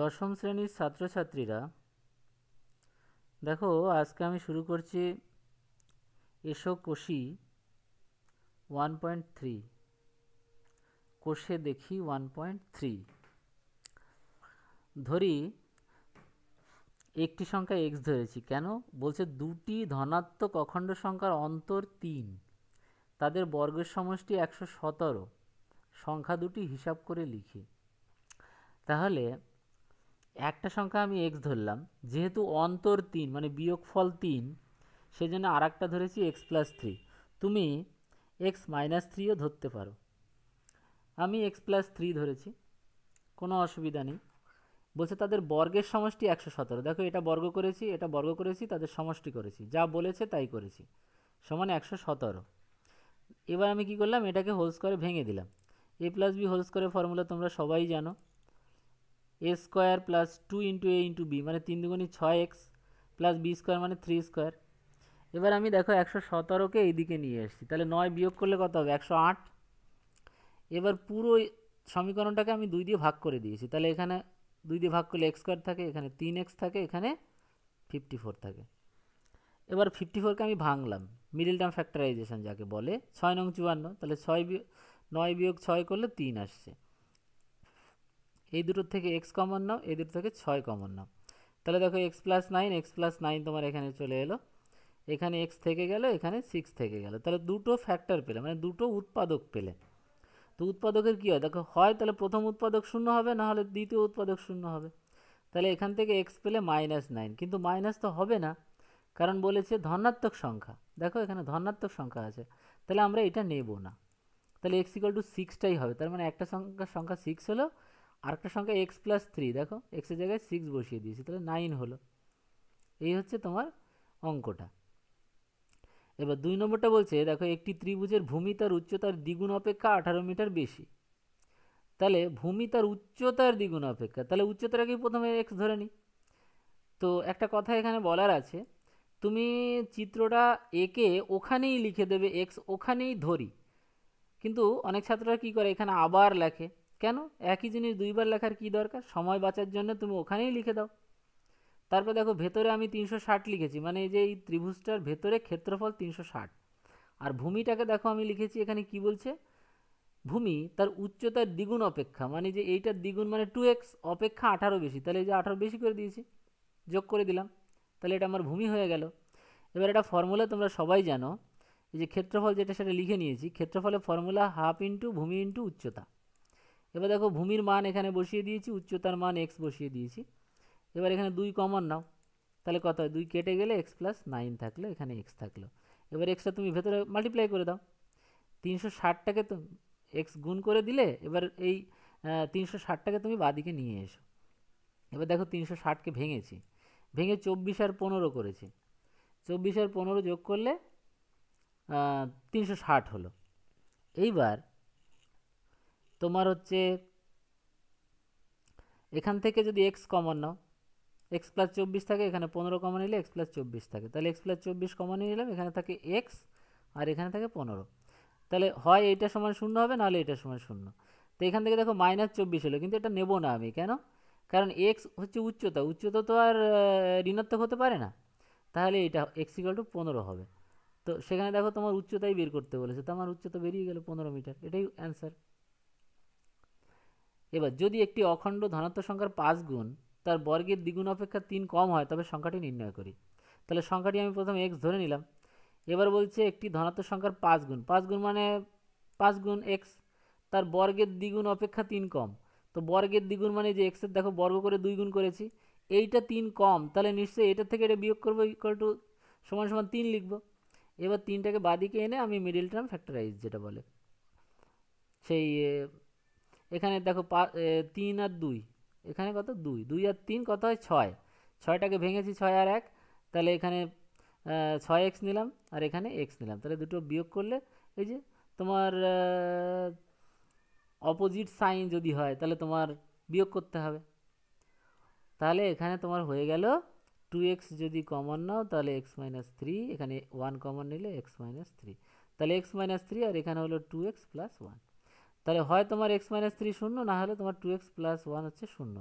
দশম শ্রেণীর ছাত্রছাত্রীরা দেখো আজকে আমি শুরু করছি এসো কোষি ওয়ান পয়েন্ট থ্রি কোষে দেখি ওয়ান পয়েন্ট থ্রি ধরি একটি সংখ্যা এক্স ধরেছি কেন বলছে দুটি ধনাত্মক অখণ্ড সংখ্যার অন্তর তিন তাদের বর্গের সমষ্টি একশো সতেরো সংখ্যা দুটি হিসাব করে লিখি তাহলে একটা সংখ্যা আমি এক্স ধরলাম যেহেতু অন্তর তিন মানে বিয়োগফল তিন সেজন্য আর একটা ধরেছি এক্স প্লাস থ্রি তুমি এক্স মাইনাস থ্রিও ধরতে পারো আমি এক্স প্লাস থ্রি ধরেছি কোনো অসুবিধা নেই বলছে তাদের বর্গের সমষ্টি একশো সতেরো দেখো এটা বর্গ করেছি এটা বর্গ করেছি তাদের সমষ্টি করেছি যা বলেছে তাই করেছি সমান একশো সতেরো এবার আমি কি করলাম এটাকে হোল করে ভেঙে দিলাম এ প্লাস বি হোল করে ফর্মুলা তোমরা সবাই জানো a square plus two into a into b মানে তিন দুগুণি ছয় এক্স প্লাস বি স্কোয়ার মানে থ্রি স্কোয়ার এবার আমি দেখো একশো সতেরোকে এইদিকে নিয়ে এসেছি তাহলে নয় বিয়োগ করলে কত হবে একশো আট এবার পুরো সমীকরণটাকে আমি দুই দিয়ে ভাগ করে দিয়েছি তাহলে এখানে দুই দিয়ে ভাগ করলে এক্স স্কোয়ার থাকে এখানে তিন এক্স থাকে এখানে ফিফটি ফোর থাকে এবার ফিফটি ফোরকে আমি ভাঙলাম মিডিল টার্ম ফ্যাক্টারাইজেশন যাকে বলে ছয় নং চুয়ান্ন তাহলে ছয় নয় বিয়োগ ছয় করলে তিন আসছে এই দুটোর থেকে এক্স কমন নাও এই দুটো থেকে ছয় কমন নাও তাহলে দেখো x plus nine x plus nine তোমার এখানে চলে এলো এখানে এক্স থেকে গেল এখানে সিক্স থেকে গেল তাহলে দুটো ফ্যাক্টর পেলে মানে দুটো উৎপাদক পেলে তো উৎপাদকের কী হয় দেখো হয় তাহলে প্রথম উৎপাদক শূন্য হবে না হলে দ্বিতীয় উৎপাদক শূন্য হবে তাহলে এখান থেকে এক্স পেলে মাইনাস নাইন কিন্তু মাইনাস তো হবে না কারণ বলেছে ধনাত্মক সংখ্যা দেখো এখানে ধনাত্মক সংখ্যা আছে তাহলে আমরা এটা নেব না তাহলে এক্স ইকাল টু সিক্সটাই হবে তার মানে একটা সংখ্যা সংখ্যা সিক্স হলো আরেকটা সংখ্যা এক্স প্লাস থ্রি দেখো এক্সের জায়গায় সিক্স বসিয়ে দিয়েছি তাহলে নাইন হলো এই হচ্ছে তোমার অঙ্কটা এবার দুই নম্বরটা বলছে দেখো একটি ত্রিভুজের ভূমি তার উচ্চতার দ্বিগুণ অপেক্ষা আঠারো মিটার বেশি তাহলে ভূমি তার উচ্চতার দ্বিগুণ অপেক্ষা তাহলে উচ্চতাকেই প্রথমে এক্স ধরে নিই তো একটা কথা এখানে বলার আছে তুমি চিত্রটা একে ওখানেই লিখে দেবে এক্স ওখানেই ধরি কিন্তু অনেক ছাত্ররা কি করে এখানে আবার লেখে কেন একই জিনিস দুইবার লেখার কি দরকার সময় বাঁচার জন্য তুমি ওখানেই লিখে দাও তারপর দেখো ভেতরে আমি তিনশো ষাট লিখেছি মানে এই যে এই ত্রিভুজটার ভেতরে ক্ষেত্রফল তিনশো ষাট আর ভূমিটাকে দেখো আমি লিখেছি এখানে কি বলছে ভূমি তার উচ্চতার দ্বিগুণ অপেক্ষা মানে যে এইটার দ্বিগুণ মানে টু এক্স অপেক্ষা আঠারো বেশি তাহলে এই যে আঠারো বেশি করে দিয়েছি যোগ করে দিলাম তাহলে এটা আমার ভূমি হয়ে গেল এবার এটা ফর্মুলা তোমরা সবাই জানো এই যে ক্ষেত্রফল যেটা সেটা লিখে নিয়েছি ক্ষেত্রফলের ফর্মুলা হাফ ইন্টু ভূমি ইন্টু উচ্চতা এবার দেখো ভূমির মান এখানে বসিয়ে দিয়েছি উচ্চতার মান এক্স বসিয়ে দিয়েছি এবার এখানে দুই কমন নাও তাহলে কত হয় দুই কেটে গেলে এক্স প্লাস নাইন থাকলো এখানে এক্স থাকলো এবার এক্সটা তুমি ভেতরে মাল্টিপ্লাই করে দাও তিনশো ষাটটাকে তো এক্স গুণ করে দিলে এবার এই তিনশো ষাটটাকে তুমি বাদিকে নিয়ে এসো এবার দেখো তিনশো ষাটকে ভেঙেছি ভেঙে চব্বিশ আর পনেরো করেছি চব্বিশ আর পনেরো যোগ করলে তিনশো ষাট হলো এইবার তোমার হচ্ছে এখান থেকে যদি এক্স কমন নাও এক্স প্লাস চব্বিশ থাকে এখানে পনেরো কমন নিলে এক্স প্লাস চব্বিশ থাকে তাহলে এক্স প্লাস চব্বিশ কমন নিলাম এখানে থাকে এক্স আর এখানে থাকে পনেরো তাহলে হয় এইটা সমান শূন্য হবে নাহলে এটা সমান শূন্য তো এখান থেকে দেখো মাইনাস চব্বিশ হলো কিন্তু এটা নেব না আমি কেন কারণ এক্স হচ্ছে উচ্চতা উচ্চতা তো আর ঋণাত্মক হতে পারে না তাহলে এটা এক্স টু পনেরো হবে তো সেখানে দেখো তোমার উচ্চতাই বের করতে বলেছে তো আমার উচ্চতা বেরিয়ে গেল পনেরো মিটার এটাই অ্যান্সার এবার যদি একটি অখণ্ড ধনাত্ম সংখ্যার পাঁচ গুণ তার বর্গের দ্বিগুণ অপেক্ষা তিন কম হয় তবে সংখ্যাটি নির্ণয় করি তাহলে সংখ্যাটি আমি প্রথমে এক্স ধরে নিলাম এবার বলছে একটি ধনাত্ম সংখ্যার পাঁচ গুণ পাঁচ গুণ মানে পাঁচ গুণ এক্স তার বর্গের দ্বিগুণ অপেক্ষা তিন কম তো বর্গের দ্বিগুণ মানে যে এক্সের দেখো বর্গ করে দুই গুণ করেছি এইটা তিন কম তাহলে নিশ্চয়ই এটা থেকে এটা বিয়োগ করবো ইকুয়াল টু সমান সমান তিন লিখবো এবার তিনটাকে বাদিকে এনে আমি মিডিল টার্ম ফ্যাক্টরাইজ যেটা বলে সেই এখানে দেখো পা তিন আর দুই এখানে কত দুই দুই আর তিন কত হয় ছয় ছয়টাকে ভেঙেছি ছয় আর এক তাহলে এখানে ছয় এক্স নিলাম আর এখানে এক্স নিলাম তাহলে দুটো বিয়োগ করলে এই যে তোমার অপোজিট সাইন যদি হয় তাহলে তোমার বিয়োগ করতে হবে তাহলে এখানে তোমার হয়ে গেল টু এক্স যদি কমন নাও তাহলে এক্স মাইনাস থ্রি এখানে ওয়ান কমন নিলে এক্স মাইনাস থ্রি তাহলে এক্স মাইনাস থ্রি আর এখানে হলো টু এক্স প্লাস ওয়ান তাহলে হয় তোমার এক্স মাইনাস থ্রি শূন্য না হলে তোমার টু এক্স প্লাস ওয়ান হচ্ছে শূন্য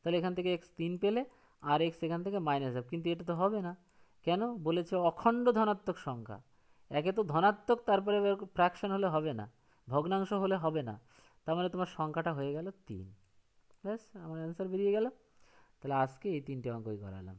তাহলে এখান থেকে এক্স তিন পেলে আর এক্স এখান থেকে মাইনাস আপ কিন্তু এটা তো হবে না কেন বলেছে অখণ্ড ধনাত্মক সংখ্যা একে তো ধনাত্মক তারপরে ফ্র্যাকশন হলে হবে না ভগ্নাংশ হলে হবে না তার মানে তোমার সংখ্যাটা হয়ে গেল তিন ব্যাস আমার অ্যান্সার বেরিয়ে গেল তাহলে আজকে এই তিনটে অঙ্কই করালাম